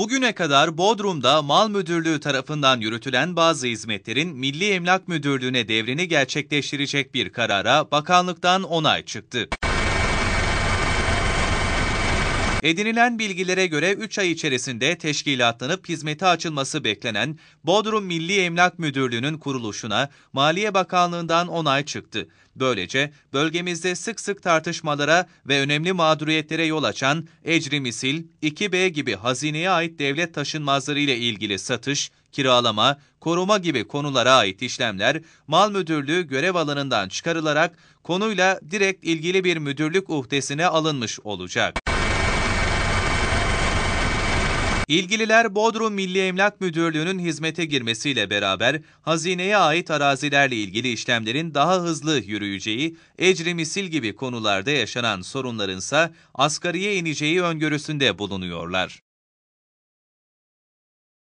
Bugüne kadar Bodrum'da Mal Müdürlüğü tarafından yürütülen bazı hizmetlerin Milli Emlak Müdürlüğü'ne devrini gerçekleştirecek bir karara bakanlıktan onay çıktı. Edinilen bilgilere göre 3 ay içerisinde teşkilatlanıp hizmete açılması beklenen Bodrum Milli Emlak Müdürlüğü'nün kuruluşuna Maliye Bakanlığı'ndan onay çıktı. Böylece bölgemizde sık sık tartışmalara ve önemli mağduriyetlere yol açan Ecri Misil, 2B gibi hazineye ait devlet taşınmazları ile ilgili satış, kiralama, koruma gibi konulara ait işlemler mal müdürlüğü görev alanından çıkarılarak konuyla direkt ilgili bir müdürlük uhdesine alınmış olacak. İlgililer Bodrum Milli Emlak Müdürlüğü'nün hizmete girmesiyle beraber hazineye ait arazilerle ilgili işlemlerin daha hızlı yürüyeceği, ecri misil gibi konularda yaşanan sorunlarınsa asgariye ineceği öngörüsünde bulunuyorlar.